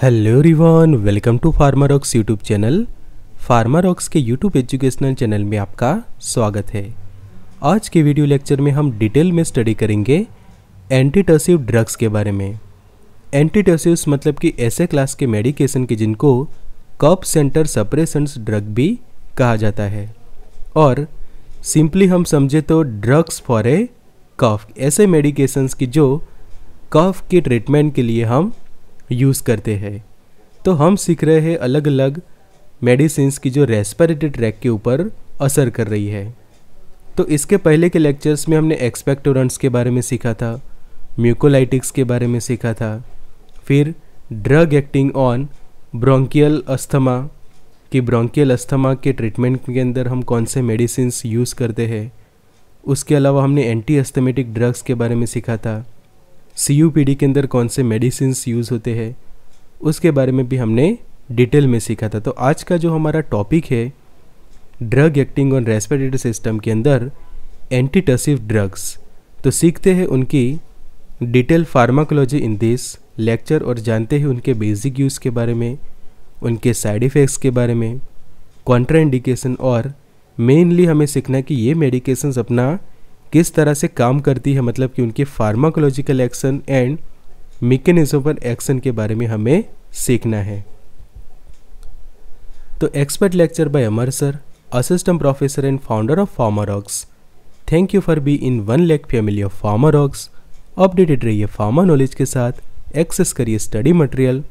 hello रिवान welcome to Pharma Rocks YouTube channel Pharma Rocks के YouTube educational channel में आपका स्वागत है आज के वीडियो लेक्चर में हम डिटेल में स्टडी करेंगे एंटीटसिव ड्रग्स के बारे में एंटीटसिव्स मतलब कि ऐसे क्लास के मेडिकेशन के जिनको कप सेंटर सप्रेसेंट्स ड्रग भी कहा जाता है और सिंपली हम समझे तो ड्रग्स फॉर ए कफ ऐसे मेडिकेशंस की जो कफ के ट्रीटमेंट के लिए हम यूज़ करते हैं तो हम सीख रहे हैं अलग अलग मेडिसिन्स की जो रेस्पिरेटरी ट्रैक के ऊपर असर कर रही है तो इसके पहले के लेक्चर्स में हमने एक्सपेक्टोरेंट्स के बारे में सीखा था म्यूकोलाइटिक्स के बारे में सीखा था फिर drug acting on bronchial asthma कि ब्रोंकियल अस्थमा के ट्रीटमेंट के अंदर हम कौन से मेडिसिन यूज़ करते हैं उसके अलावा हमने एंटी अस्थमेटिक ड्रग्स के बारे में सीखा था सी के अंदर कौन से मेडिसिन यूज़ होते हैं उसके बारे में भी हमने डिटेल में सीखा था तो आज का जो हमारा टॉपिक है drug acting on respiratory system के अंदर एंटीटसिव ड्रग्स तो सीखते हैं उनकी detail pharmacology in this lecture और जानते हैं उनके बेसिक यूज़ के बारे में उनके साइड इफ़ेक्ट्स के बारे में कॉन्ट्राइंडिकेशन और मेनली हमें सीखना कि ये मेडिकेशंस अपना किस तरह से काम करती है मतलब कि उनके फार्माकोलॉजिकल एक्शन एंड मेकेनिज्म पर एक्शन के बारे में हमें सीखना है तो expert lecture by Amar sir assistant professor and founder of Pharma Rocks thank you for being one lakh family of Pharma Rocks updated रहिए फार्मा नॉलेज के साथ एक्सेस करिए study material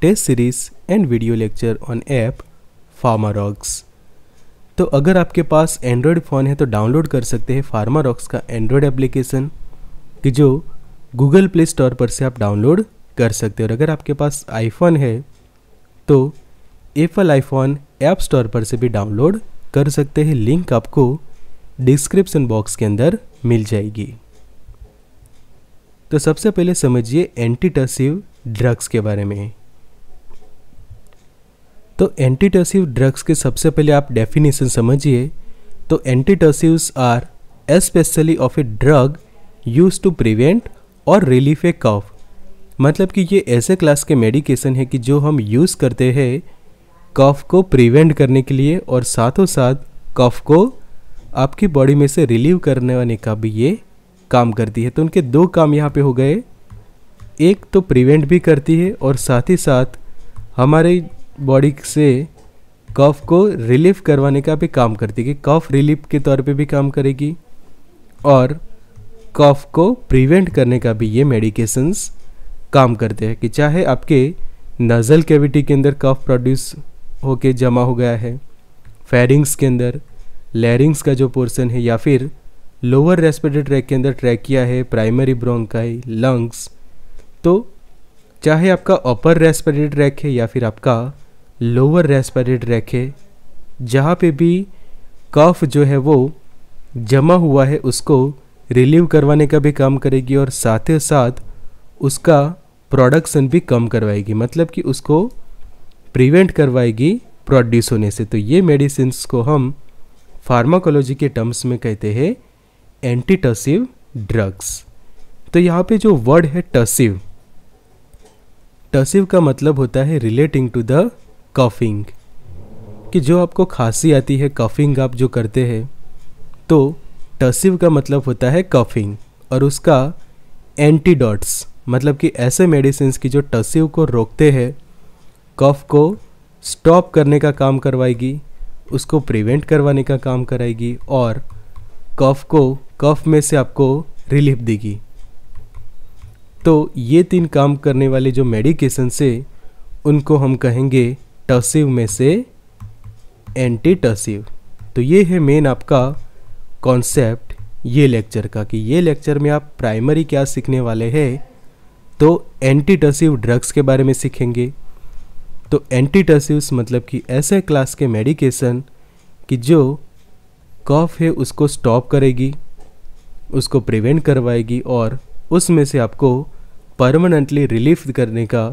test series and video lecture on app Pharma Rocks तो अगर आपके पास Android phone है तो download कर सकते हैं फार्मा रॉक्स का एंड्रॉयड एप्लीकेशन कि जो गूगल प्ले स्टोर पर से आप डाउनलोड कर सकते हो और अगर आपके पास आईफोन है तो एप्पल आईफोन ऐप स्टोर पर से भी डाउनलोड कर सकते हैं लिंक आपको डिस्क्रिप्शन बॉक्स के अंदर मिल जाएगी तो सबसे पहले समझिए एंटीटसिव ड्रग्स के बारे में तो एंटीटर्सिव ड्रग्स के सबसे पहले आप डेफिनेशन समझिए तो antitussives are especially of a drug use to prevent or relief a cough मतलब कि ये ऐसे क्लास के मेडिकेशन है कि जो हम यूज़ करते हैं कफ को प्रिवेंट करने के लिए और साथों साथ कफ को आपकी बॉडी में से रिलीव करने वाले का भी ये काम करती है तो उनके दो काम यहाँ पे हो गए एक तो प्रिवेंट भी करती है और साथ ही साथ हमारे बॉडी से कफ को रिलीफ करवाने का भी काम करती है कि कफ रिलीफ के तौर पे भी काम करेगी और कफ को प्रिवेंट करने का भी ये मेडिकेशंस काम करते हैं कि चाहे आपके नज़ल कैविटी के अंदर कफ प्रोड्यूस होके जमा हो गया है फेरिंग्स के अंदर लेरिंग्स का जो पोर्सन है या फिर लोअर रेस्पिरेटरी ट्रैक के अंदर ट्रैक किया है प्राइमरी ब्रोंकाई लंग्स तो चाहे आपका अपर रेस्पिरेटरी ट्रैक है या फिर आपका लोअर रेस्पिरेटरी रखे जहाँ पे भी कफ जो है वो जमा हुआ है उसको रिलीव करवाने का भी काम करेगी और साथ ही साथ उसका प्रोडक्शन भी कम करवाएगी मतलब कि उसको प्रिवेंट करवाएगी प्रोड्यूस होने से तो ये मेडिसिन को हम फार्माकोलॉजी के टर्म्स में कहते हैं एंटीटसिव ड्रग्स तो यहाँ पे जो वर्ड है टसिव टसिव का मतलब होता है रिलेटिंग टू द कफिंग कि जो आपको खांसी आती है कफिंग आप जो करते हैं तो टसिव का मतलब होता है कफिंग और उसका एंटीडॉट्स मतलब कि ऐसे मेडिसिन की जो टसिव को रोकते हैं कफ को स्टॉप करने का काम करवाएगी उसको प्रिवेंट करवाने का काम कराएगी और कफ को कफ में से आपको रिलीफ देगी तो ये तीन काम करने वाले जो मेडिकेशन से उनको हम कहेंगे टसिव में से एंटी टसिव तो ये है मेन आपका कॉन्सेप्ट ये लेक्चर का कि ये लेक्चर में आप प्राइमरी क्या सीखने वाले हैं तो एंटीटसिव ड्रग्स के बारे में सीखेंगे तो एंटी टसिव मतलब कि ऐसे क्लास के मेडिकेशन कि जो कॉफ है उसको स्टॉप करेगी उसको प्रिवेंट करवाएगी और उसमें से आपको परमानेंटली रिलीफ करने का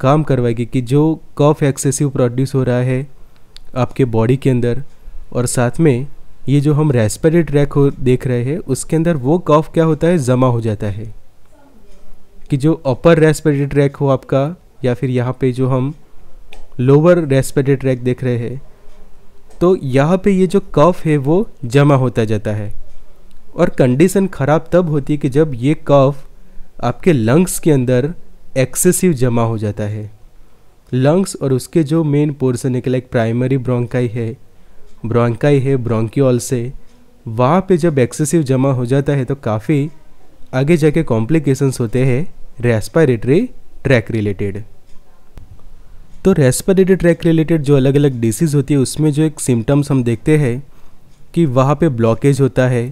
काम करवाएगी कि जो कफ एक्सेसिव प्रोड्यूस हो रहा है आपके बॉडी के अंदर और साथ में ये जो हम रेस्पिरेटरी ट्रैक हो देख रहे हैं उसके अंदर वो कफ क्या होता है जमा हो जाता है कि जो अपर रेस्पिरेटरी ट्रैक हो आपका या फिर यहाँ पे जो हम लोअर रेस्पिरेटरी ट्रैक देख रहे हैं तो यहाँ पे ये जो कफ है वो जमा होता जाता है और कंडीशन ख़राब तब होती है कि जब ये कफ आपके लंग्स के अंदर एक्सेसिव जमा हो जाता है लंग्स और उसके जो मेन पोर्सन है लाइक प्राइमरी ब्रोंकाई है ब्रोंकाई है ब्रोंक्यूल से वहाँ पे जब एक्सेसिव जमा हो जाता है तो काफ़ी आगे जाके कॉम्प्लिकेशंस होते हैं रेस्पायरेटरी ट्रैक रिलेटेड तो रेस्पायरेटरी ट्रैक रिलेटेड जो अलग अलग डिसीज़ होती है उसमें जो एक सिम्टम्स हम देखते हैं कि वहाँ पे ब्लॉकेज होता है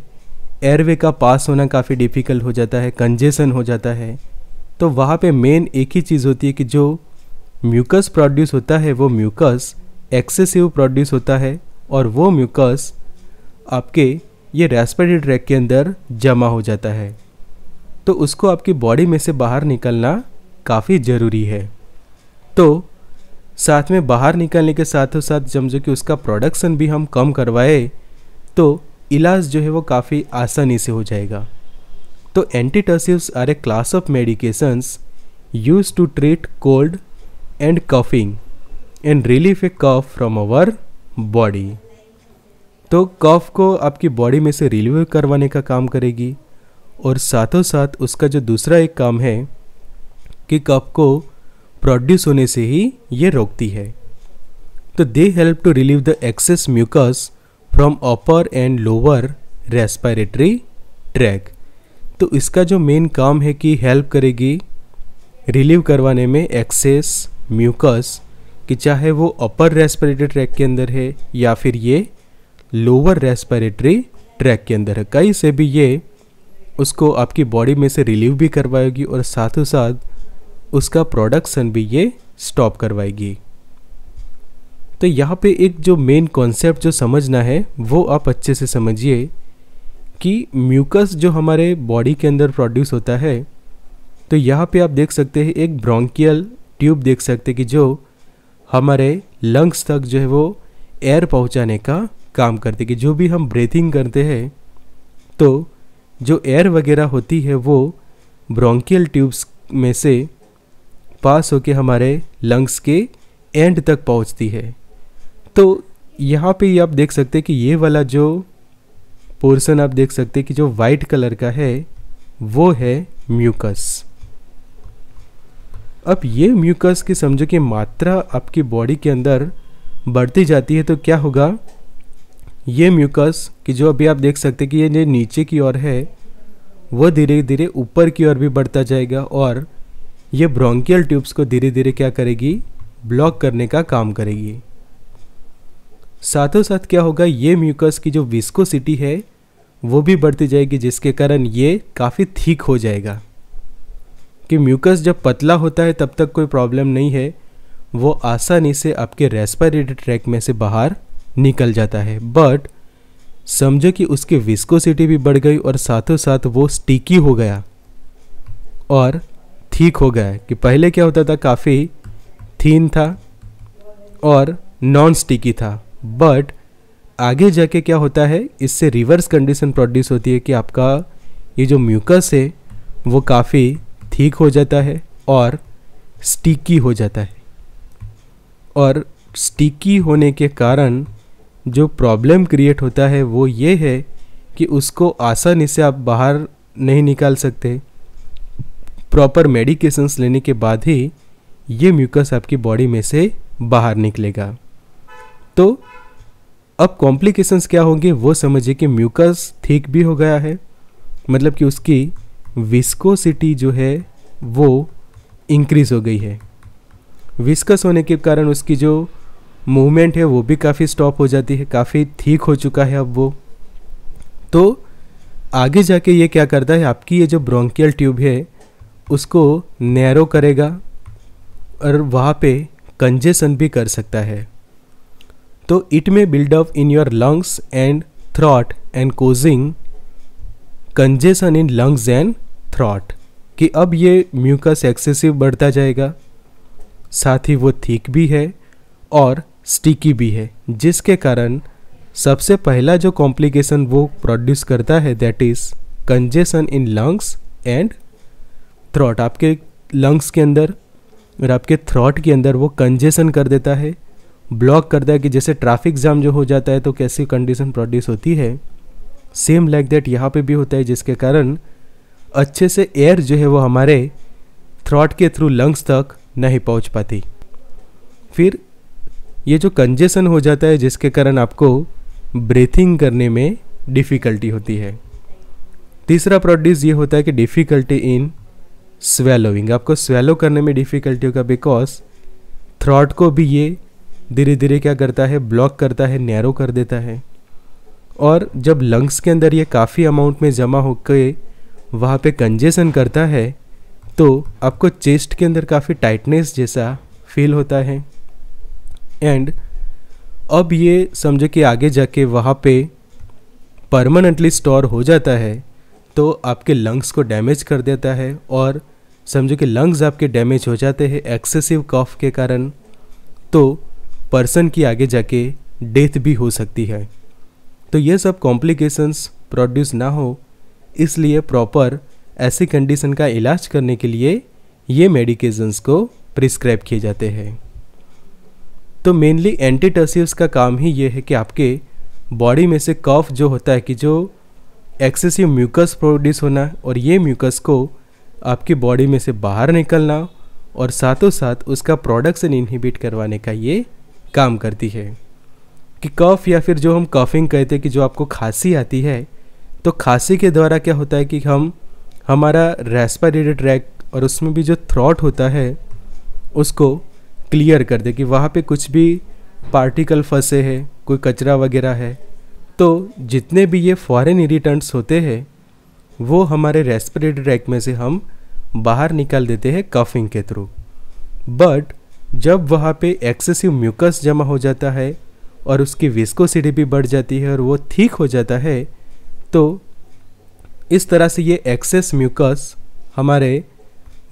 एयरवे का पास होना काफ़ी डिफ़िकल्ट हो जाता है कंजेशन हो जाता है तो वहाँ पे मेन एक ही चीज़ होती है कि जो म्यूकस प्रोड्यूस होता है वो म्यूकस एक्सेसिव प्रोड्यूस होता है और वो म्यूकस आपके ये रेस्पिरेटरी ट्रैक के अंदर जमा हो जाता है तो उसको आपकी बॉडी में से बाहर निकलना काफ़ी ज़रूरी है तो साथ में बाहर निकलने के साथों साथ जो कि उसका प्रोडक्शन भी हम कम करवाए तो इलाज जो है वो काफ़ी आसानी से हो जाएगा तो एंटीटर्सिव्स R A class of medications use to treat cold and coughing and relief a cough from our body तो कफ को आपकी बॉडी में से रिलीव करवाने का काम करेगी और साथों साथ उसका जो दूसरा एक काम है कि कफ को प्रोड्यूस होने से ही ये रोकती है तो they help to relieve the excess mucus from upper and lower respiratory tract तो इसका जो मेन काम है कि हेल्प करेगी रिलीव करवाने में एक्सेस म्यूकस कि चाहे वो अपर रेस्पिरेटरी ट्रैक के अंदर है या फिर ये लोअर रेस्पिरेटरी ट्रैक के अंदर है कहीं से भी ये उसको आपकी बॉडी में से रिलीव भी करवाएगी और साथ साथ उसका प्रोडक्शन भी ये स्टॉप करवाएगी तो यहाँ पे एक जो मेन कॉन्सेप्ट जो समझना है वो आप अच्छे से समझिए कि म्यूकस जो हमारे बॉडी के अंदर प्रोड्यूस होता है तो यहाँ पे आप देख सकते हैं एक ब्रोंकियल ट्यूब देख सकते हैं कि जो हमारे लंग्स तक जो है वो एयर पहुँचाने का काम करते कि जो भी हम ब्रीथिंग करते हैं तो जो एयर वगैरह होती है वो ब्रोंकियल ट्यूब्स में से पास होके हमारे लंग्स के एंड तक पहुँचती है तो यहाँ पे आप देख सकते हैं कि ये वाला जो पोर्सन आप देख सकते हैं कि जो वाइट कलर का है वो है म्यूकस अब ये म्यूकस की समझो कि मात्रा आपकी बॉडी के अंदर बढ़ती जाती है तो क्या होगा ये म्यूकस कि जो अभी आप देख सकते हैं कि ये नीचे की ओर है वह धीरे धीरे ऊपर की ओर भी बढ़ता जाएगा और ये ब्रोंकियल ट्यूब्स को धीरे धीरे क्या करेगी ब्लॉक करने का काम करेगी साथों साथ क्या होगा ये म्यूकस की जो विस्कोसिटी है वो भी बढ़ती जाएगी जिसके कारण ये काफ़ी थीक हो जाएगा कि म्यूकस जब पतला होता है तब तक कोई प्रॉब्लम नहीं है वो आसानी से आपके रेस्पिरेटरी ट्रैक में से बाहर निकल जाता है बट समझो कि उसकी विस्कोसिटी भी बढ़ गई और साथों साथ वो स्टिकी हो गया और ठीक हो गया कि पहले क्या होता था काफ़ी थीन था और नॉन स्टिकी था बट आगे जाके क्या होता है इससे रिवर्स कंडीशन प्रोड्यूस होती है कि आपका ये जो म्यूकस है वो काफ़ी ठीक हो जाता है और स्टिकी हो जाता है और स्टिकी होने के कारण जो प्रॉब्लम क्रिएट होता है वो ये है कि उसको आसानी से आप बाहर नहीं निकाल सकते प्रॉपर मेडिकेशंस लेने के बाद ही ये म्यूकस आपकी बॉडी में से बाहर निकलेगा तो अब कॉम्प्लिकेशंस क्या होंगे वो समझिए कि म्यूकस ठीक भी हो गया है मतलब कि उसकी विस्कोसिटी जो है वो इंक्रीज़ हो गई है विस्कस होने के कारण उसकी जो मूवमेंट है वो भी काफ़ी स्टॉप हो जाती है काफ़ी ठीक हो चुका है अब वो तो आगे जाके ये क्या करता है आपकी ये जो ब्रोंकियल ट्यूब है उसको नैरो करेगा और वहाँ पे कंजेशन भी कर सकता है तो it may build up in your lungs and throat and causing congestion in lungs and throat कि अब ये म्यूकस एक्सेसिव बढ़ता जाएगा साथ ही वो थीक भी है और स्टिकी भी है जिसके कारण सबसे पहला जो कॉम्प्लिकेशन वो प्रोड्यूस करता है that is congestion in lungs and throat आपके लंग्स के अंदर और आपके थ्रॉट के अंदर वो कंजेशन कर देता है ब्लॉक करता है कि जैसे ट्रैफिक जाम जो हो जाता है तो कैसी कंडीशन प्रोड्यूस होती है सेम लाइक दैट यहाँ पे भी होता है जिसके कारण अच्छे से एयर जो है वो हमारे थ्रॉट के थ्रू लंग्स तक नहीं पहुँच पाती फिर ये जो कंजेशन हो जाता है जिसके कारण आपको ब्रीथिंग करने में डिफ़िकल्टी होती है तीसरा प्रोड्यूस ये होता है कि डिफ़िकल्टी इन स्वेलोइंग आपको स्वेलो करने में डिफ़िकल्टी होगा बिकॉज थ्रॉट को भी ये धीरे धीरे क्या करता है ब्लॉक करता है नैरो कर देता है और जब लंग्स के अंदर ये काफ़ी अमाउंट में जमा हो के वहाँ पे कंजेशन करता है तो आपको चेस्ट के अंदर काफ़ी टाइटनेस जैसा फील होता है एंड अब ये समझो कि आगे जाके वहाँ पे परमानेंटली स्टोर हो जाता है तो आपके लंग्स को डैमेज कर देता है और समझो कि लंग्स आपके डैमेज हो जाते हैं एक्सेसिव कफ के कारण तो पर्सन की आगे जाके डेथ भी हो सकती है तो ये सब कॉम्प्लिकेशंस प्रोड्यूस ना हो इसलिए प्रॉपर ऐसी कंडीशन का इलाज करने के लिए ये मेडिकेशंस को प्रिस्क्राइब किए जाते हैं तो मेनली एंटीटर्सिवस का काम ही ये है कि आपके बॉडी में से कफ जो होता है कि जो एक्सेसिव म्यूकस प्रोड्यूस होना और ये म्यूकस को आपकी बॉडी में से बाहर निकलना और साथों साथ उसका प्रोडक्शन इनहिबिट करवाने का ये काम करती है कि कफ या फिर जो हम कफिंग कहते हैं कि जो आपको खांसी आती है तो खांसी के द्वारा क्या होता है कि हम हमारा रेस्पिरेटरी ट्रैक और उसमें भी जो थ्रॉट होता है उसको क्लियर कर दे कि वहाँ पे कुछ भी पार्टिकल फंसे हैं कोई कचरा वगैरह है तो जितने भी ये फॉरेन इरीटेंट्स होते हैं वो हमारे रेस्पिरेटरी ट्रैक में से हम बाहर निकाल देते हैं कफिंग के थ्रू बट जब वहाँ पे एक्सेसिव म्यूकस जमा हो जाता है और उसकी विस्कोसिटी भी बढ़ जाती है और वो ठीक हो जाता है तो इस तरह से ये एक्सेस म्यूकस हमारे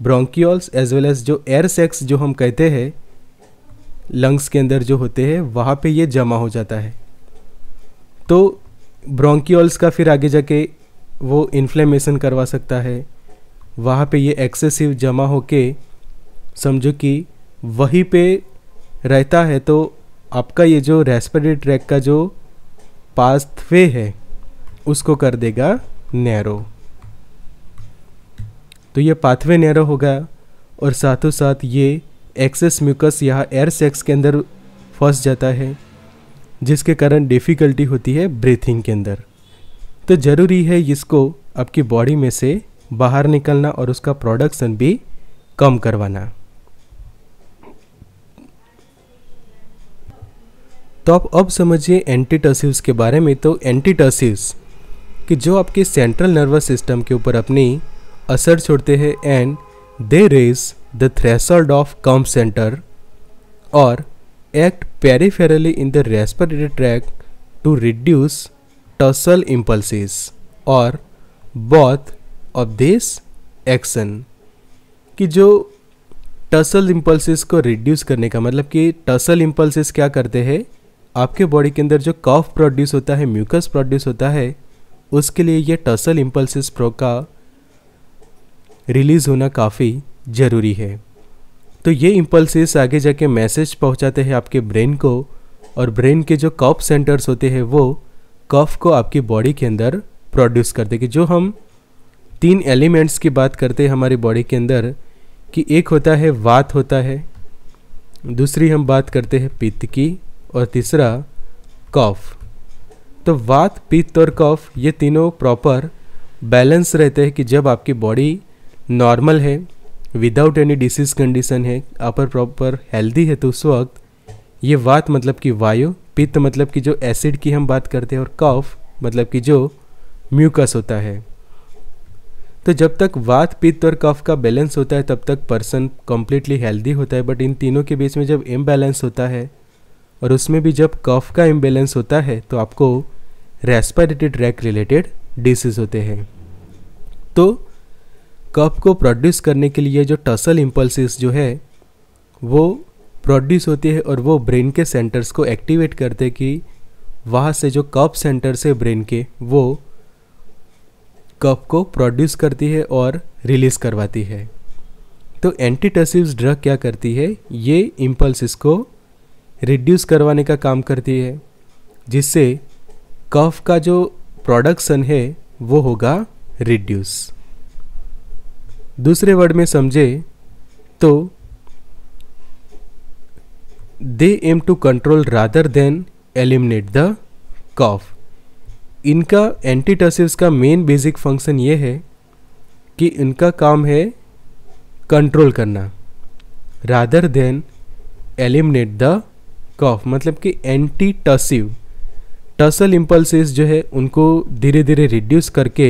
ब्रोंकियोल्स एज वेल एज जो एयर सेक्स जो हम कहते हैं लंग्स के अंदर जो होते हैं वहाँ पे ये जमा हो जाता है तो ब्रोंकियोल्स का फिर आगे जाके वो इन्फ्लेमेशन करवा सकता है वहाँ पे ये एक्सेसिव जमा हो के समझो कि वहीं पे रहता है तो आपका ये जो रेस्परी ट्रैक का जो पास्थवे है उसको कर देगा नैरो तो ये पाथवे नैरो होगा और साथों साथ ये एक्सेस म्यूकस यहाँ एयर सेक्स के अंदर फंस जाता है जिसके कारण डिफ़िकल्टी होती है ब्रीथिंग के अंदर तो ज़रूरी है इसको आपकी बॉडी में से बाहर निकलना और उसका प्रोडक्शन भी कम करवाना तो आप अब समझिए एंटीटसिवस के बारे में तो एंटीटसिवस कि जो आपके सेंट्रल नर्वस सिस्टम के ऊपर अपनी असर छोड़ते हैं and they raise the threshold of cough center और act peripherally in the respiratory tract to reduce tussive impulses और बॉथ ऑफ दिस एक्शन कि जो टसल इम्पल्सिस को रिड्यूस करने का मतलब कि टसल इम्पल्सिस क्या करते हैं आपके बॉडी के अंदर जो कफ प्रोड्यूस होता है म्यूकस प्रोड्यूस होता है उसके लिए ये टसल इम्पल्सिस प्रो का रिलीज़ होना काफ़ी ज़रूरी है तो ये इम्पल्सिस आगे जाके मैसेज पहुंचाते हैं आपके ब्रेन को और ब्रेन के जो कफ सेंटर्स होते हैं वो कफ को आपकी बॉडी के अंदर प्रोड्यूस कर देगी जो हम तीन एलिमेंट्स की बात करते हैं हमारी बॉडी के अंदर कि एक होता है वात होता है दूसरी हम बात करते हैं पित्त की और तीसरा कफ तो वात पित्त और कफ ये तीनों प्रॉपर बैलेंस रहते हैं कि जब आपकी बॉडी नॉर्मल है विदाउट एनी डिसीज कंडीशन है अपर प्रॉपर हेल्दी है तो उस वक्त ये वात मतलब कि वायु पित्त मतलब कि जो एसिड की हम बात करते हैं और कफ मतलब कि जो म्यूकस होता है तो जब तक वात पित्त और कफ का बैलेंस होता है तब तक पर्सन कम्प्लीटली हेल्दी होता है बट इन तीनों के बीच में जब इम्बैलेंस होता है और उसमें भी जब कफ का इम्बेलेंस होता है तो आपको रेस्पायरेटरी ट्रैक रिलेटेड डिसीज होते हैं तो कफ को प्रोड्यूस करने के लिए जो टसल इम्पल्सिस जो है वो प्रोड्यूस होती है और वो ब्रेन के सेंटर्स को एक्टिवेट करते कि वहाँ से जो कफ सेंटर्स है ब्रेन के वो कफ को प्रोड्यूस करती है और रिलीज़ करवाती है तो एंटीटसिव ड्रग क्या करती है ये इम्पल्सिस को रिड्यूस करवाने का काम करती है जिससे कफ का जो प्रोडक्शन है वो होगा रिड्यूस दूसरे वर्ड में समझे तो they aim to control rather than eliminate the cough इनका एंटीटसिव्स का मेन बेसिक फंक्शन ये है कि इनका काम है कंट्रोल करना rather than eliminate the cough मतलब कि एंटी टसिव टसल इम्पल्सिस जो है उनको धीरे धीरे रिड्यूस करके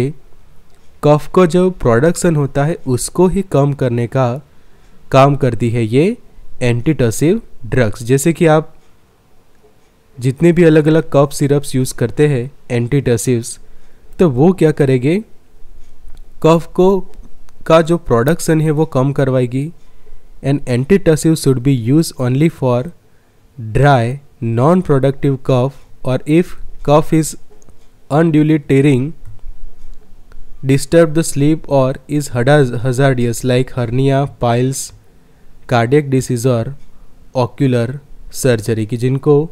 कफ का जो प्रोडक्शन होता है उसको ही कम करने का काम करती है ये एंटीटसिव ड्रग्स जैसे कि आप जितने भी अलग अलग कफ सिरप्स यूज़ करते हैं एंटी टसिवस तो वो क्या करेंगे कफ को का जो प्रोडक्शन है वो कम करवाएगी and antitussive should be use only for dry, non-productive cough or if cough is unduly tearing, disturb the sleep or is hazardous like hernia, piles, cardiac disease or ocular surgery की जिनको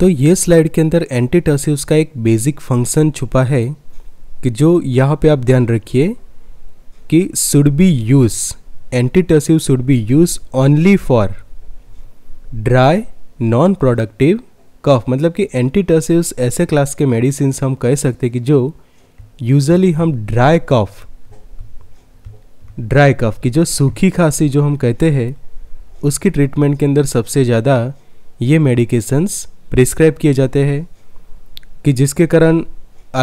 तो ये slide के अंदर anti टर्सिव्स का एक basic function छुपा है कि जो यहाँ पे आप ध्यान रखिए कि should be use antitussive should be use only for dry non productive cough मतलब कि एंटीटसिव्स ऐसे क्लास के मेडिसिन हम कह सकते हैं कि जो यूजली हम ड्राई कफ ड्राई कफ की जो सूखी खांसी जो हम कहते हैं उसकी ट्रीटमेंट के अंदर सबसे ज़्यादा ये मेडिकेशंस प्रिस्क्राइब किए जाते हैं कि जिसके कारण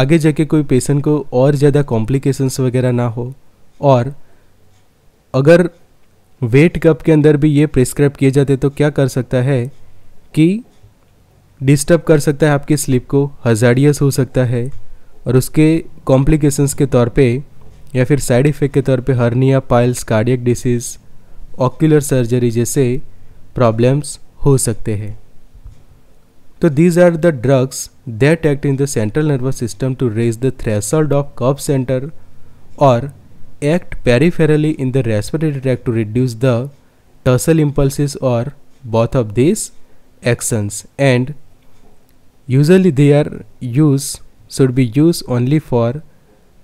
आगे जाके कोई पेशेंट को और ज़्यादा कॉम्प्लिकेशंस वगैरह ना हो और अगर वेट कप के अंदर भी ये प्रिस्क्राइब किए जाते तो क्या कर सकता है कि डिस्टर्ब कर सकता है आपकी स्लीप को हजारियस हो सकता है और उसके कॉम्प्लिकेशंस के तौर पे या फिर साइड इफ़ेक्ट के तौर पे hernia piles cardiac disease ocular surgery जैसे प्रॉब्लम्स हो सकते हैं तो these are the drugs that act in the central nervous system to raise the threshold of cough center और act peripherally in the respiratory tract to reduce the tussle impulses or both of these actions and usually their use should be used only for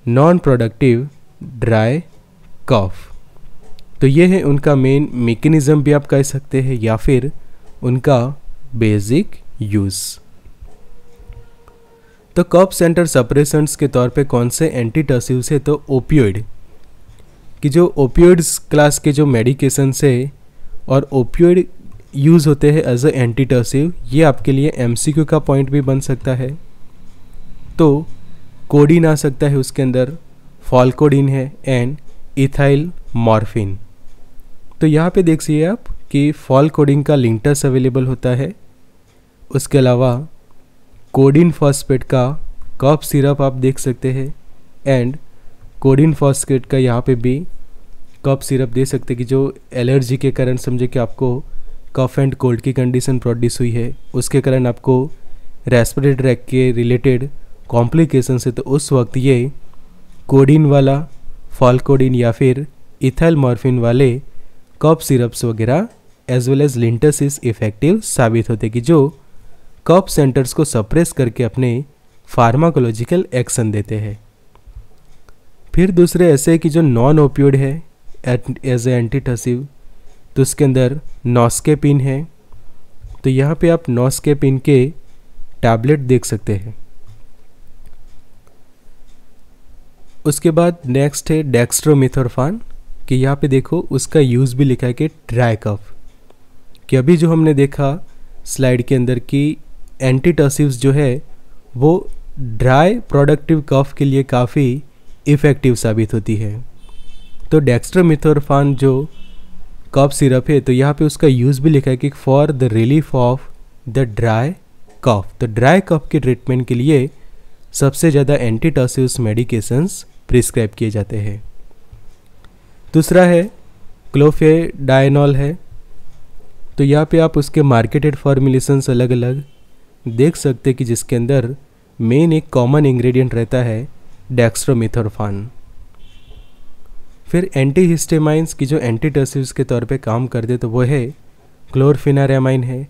non-productive dry cough तो ये है उनका main mechanism भी आप कह सकते हैं या फिर उनका बेसिक यूज़ तो कप सेंटर सप्रेशंस के तौर पे कौन से एंटीटसिव्स है तो ओपियोइड कि जो ओपियोड्स क्लास के जो मेडिकेशंस है और ओपियोड यूज़ होते हैं एज अ एंटीटर्सिव ये आपके लिए एम का पॉइंट भी बन सकता है तो कोडिन आ सकता है उसके अंदर फॉलकोडिन है एंड इथाइल मॉर्फिन तो यहाँ पे देखिए आप कि फॉलकोडिन का लिंटस अवेलेबल होता है उसके अलावा कोडिन फॉस्पेट का कप सिरप आप देख सकते हैं एंड कोडिन फॉस्केट का यहाँ पे भी कप सिरप दे सकते कि जो एलर्जी के कारण समझे कि आपको कफ एंड कोल्ड की कंडीशन प्रोड्यूस हुई है उसके कारण आपको रेस्परेट रैक के रिलेटेड कॉम्प्लिकेशन से तो उस वक्त ये कोडिन वाला फॉलकोडिन या फिर इथल मॉर्फिन वाले कप सिरप्स वगैरह as well as linctus effective साबित होते कि जो कप सेंटर्स को सप्रेस करके अपने फार्माकोलॉजिकल एक्शन देते हैं फिर दूसरे ऐसे कि जो नॉन ओपियोड है एज ए एंटीटसिव तो उसके अंदर नॉस्केपिन है तो यहाँ पे आप नॉस्केपिन के टैबलेट देख सकते हैं उसके बाद नेक्स्ट है डेक्स्ट्रोमिथोरफान कि यहाँ पे देखो उसका यूज़ भी लिखा है कि ड्राई कफ कि अभी जो हमने देखा स्लाइड के अंदर कि एंटीटसिव्स जो है वो ड्राई प्रोडक्टिव कफ के लिए काफ़ी इफ़ेक्टिव साबित होती है तो डेक्स्ट्रोमिथोरफान जो कफ सिरप है तो यहाँ पे उसका यूज़ भी लिखा है कि for the relief of the dry cough तो ड्राई कफ के ट्रीटमेंट के लिए सबसे ज़्यादा एंटीटॉसिस मेडिकेशंस प्रिस्क्राइब किए जाते हैं दूसरा है क्लोफेडाइनॉल है तो यहाँ पे आप उसके मार्केटेड फॉर्मुलेशंस अलग अलग देख सकते हैं कि जिसके अंदर मेन एक कॉमन इंग्रेडिएंट रहता है डेक्स्ट्रोमिथोरफान फिर एंटी हिस्टेमाइंस की जो एंटी के तौर पे काम करते तो वो है क्लोरफिनारामाइन है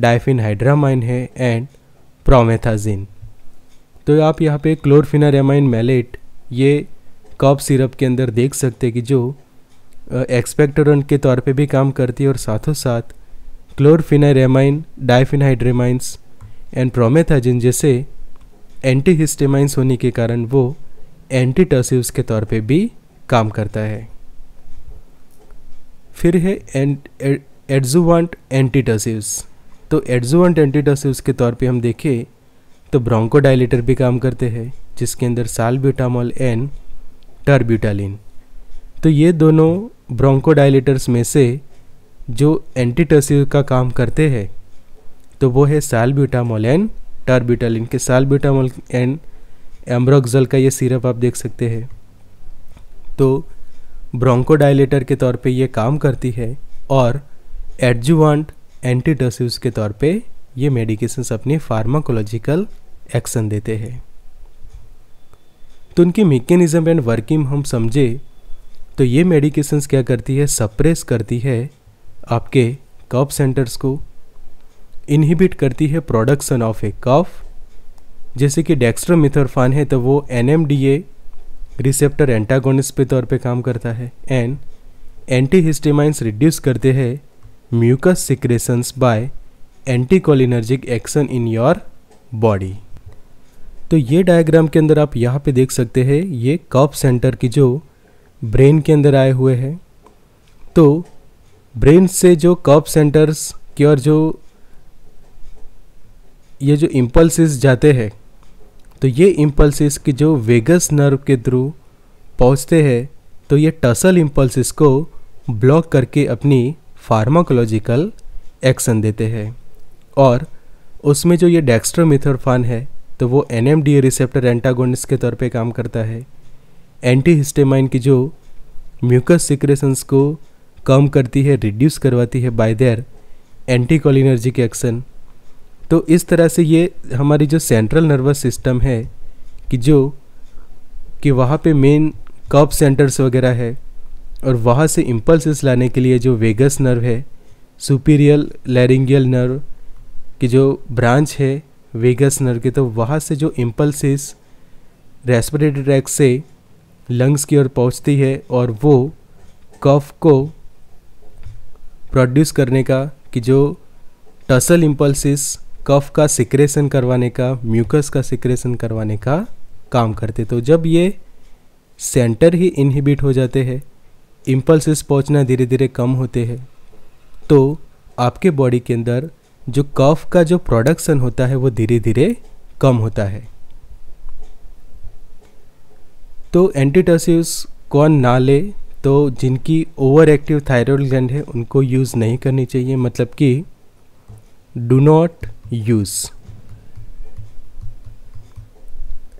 डाइफिन हाइड्रामाइन है एंड प्रोमेथाजिन तो आप यहाँ पे क्लोरफिनारामाइन मेलेट ये कॉप सिरप के अंदर देख सकते हैं कि जो एक्सपेक्टोरेंट के तौर पे भी काम करती है और साथों साथ क्लोरफिनारामाइन हाइड्रामाइंस एंड प्रोमेथाजिन जैसे एंटी हिस्टेमाइंस होने के कारण वो एंटी के तौर पे भी काम करता है फिर है एडजुवांट एंटीटर्सिव्स तो एडजुवांट एंटीटर्सिव्स के तौर पे हम देखें तो ब्रोंकोडाइलेटर भी काम करते हैं जिसके अंदर साल्ब्यूटामोल एन टर्ब्यूटालिन तो ये दोनों ब्रोंकोडाइलेटर्स में से जो एंटीटर्सिव का काम करते हैं तो वो है साल्ब्यूटामोल एन टारबिटल इनके सालबिटामोल एंड एम्ब्रोक्जल का ये सिरप आप देख सकते हैं तो ब्रोंकोडाइलेटर के तौर पे ये काम करती है और एडजुवांट एंटीडसिव्स के तौर पे ये मेडिकेशंस अपनी फार्माकोलॉजिकल एक्शन देते हैं तो उनकी मेकेनिज़्म एंड वर्किंग हम समझे तो ये मेडिकेशंस क्या करती है सप्रेस करती है आपके कप सेंटर्स को इनहिबिट करती है प्रोडक्शन ऑफ ए कफ जैसे कि डेक्स्ट्रोमिथरफान है तो वो N M D A receptor antagonist के तौर पे काम करता है एंड एंटीहिस्टेमाइंस रिड्यूस करते हैं mucus secretions by anticholinergic action in your body तो ये डायग्राम के अंदर आप यहाँ पे देख सकते हैं ये कफ सेंटर की जो ब्रेन के अंदर आए हुए हैं तो ब्रेन से जो कफ सेंटर्स की और जो ये जो इम्पल्सिस जाते हैं तो ये इम्पल्सिस के जो वेगस नर्व के थ्रू पहुँचते हैं तो ये टसल इम्पल्सिस को ब्लॉक करके अपनी फार्माकोलॉजिकल एक्शन देते हैं और उसमें जो ये डेक्स्ट्रोमिथोरफान है तो वो एन रिसेप्टर एंटागोनिस के तौर पे काम करता है एंटी हिस्टेमाइन की जो म्यूकस सिक्रेशंस को कम करती है रिड्यूस करवाती है बाय देयर एंटी के एक्शन तो इस तरह से ये हमारी जो सेंट्रल नर्वस सिस्टम है कि जो कि वहाँ पे मेन कप सेंटर्स वगैरह है और वहाँ से इम्पल्स लाने के लिए जो वेगस नर्व है सुपीरियल लैरिंगियल नर्व की जो ब्रांच है वेगस नर्व की तो वहाँ से जो इम्पल्सिस रेस्पिरेटरी ट्रैक से लंग्स की ओर पहुँचती है और वो कफ को प्रोड्यूस करने का कि जो टसल इम्पल्सिस कफ का सिक्रेशन करवाने का म्यूकस का सिक्रेशन करवाने का काम करते तो जब ये सेंटर ही इनहिबिट हो जाते हैं इम्पल्सिस पहुंचना धीरे धीरे कम होते हैं तो आपके बॉडी के अंदर जो कफ का जो प्रोडक्शन होता है वो धीरे धीरे कम होता है तो एंटीटसिव्स कौन ना ले तो जिनकी ओवर एक्टिव थायरॉयड ग्लैंड है उनको यूज़ नहीं करनी चाहिए मतलब कि डू नॉट यूज़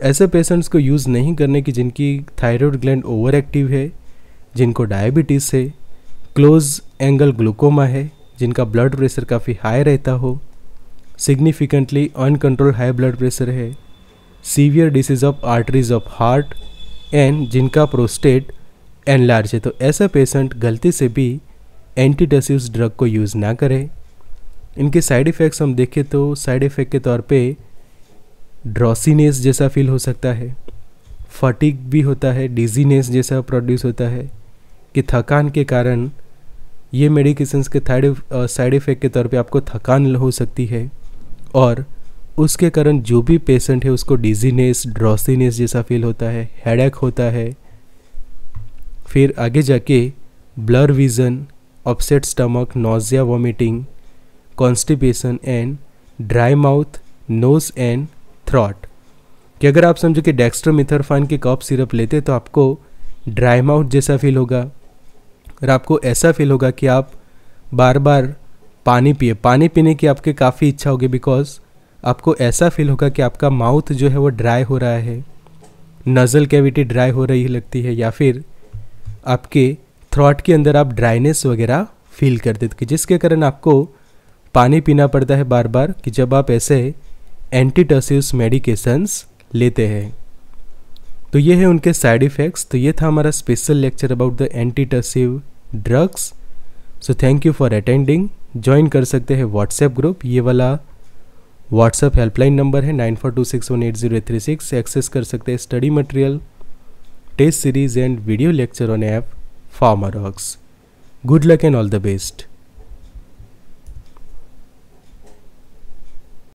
ऐसे पेशेंट्स को यूज़ नहीं करने की जिनकी थायराइड ग्लैंड ओवर एक्टिव है जिनको डायबिटीज़ है क्लोज एंगल ग्लूकोमा है जिनका ब्लड प्रेशर काफ़ी हाई रहता हो significantly uncontrolled high blood pressure है severe disease of arteries of heart and जिनका प्रोस्टेट एनलार्ज है तो ऐसा पेशेंट गलती से भी एंटीडसिव ड्रग को यूज़ ना करें इनके साइड इफ़ेक्ट्स हम देखें तो साइड इफ़ेक्ट के तौर पे ड्रॉसीनेस जैसा फील हो सकता है फटिक भी होता है डिजीनेस जैसा प्रोड्यूस होता है कि थकान के कारण ये मेडिकेशंस के साइड इफ़ेक्ट के तौर पे आपको थकान हो सकती है और उसके कारण जो भी पेशेंट है उसको डिजीनेस ड्रॉसीनेस जैसा फील होता है हेडेक होता है फिर आगे जाके blur vision upset stomach nausea vomiting constipation and dry mouth nose and throat कि अगर आप समझो कि डेक्स्ट्रोमिथरफान के कप सिरप लेते तो आपको ड्राई माउथ जैसा फील होगा और आपको ऐसा फील होगा कि आप बार बार पानी पिए पानी पीने की आपके काफ़ी इच्छा होगी बिकॉज आपको ऐसा फील होगा कि आपका माउथ जो है वो ड्राई हो रहा है नज़ल कैविटी ड्राई हो रही लगती है या फिर आपके थ्रॉट के अंदर आप ड्राइनेस वगैरह फील करते थे जिसके कारण आपको पानी पीना पड़ता है बार बार कि जब आप ऐसे एंटीटसिवस मेडिकेशंस लेते हैं तो ये है उनके साइड इफ़ेक्ट्स तो ये था हमारा special lecture about the antitussive drugs so thank you for attending join कर सकते हैं व्हाट्सएप ग्रुप ये वाला व्हाट्सएप हेल्पलाइन नंबर है nine four two six one eight zero three six access कर सकते हैं study material test series and video lecture on app farmer good luck and all the best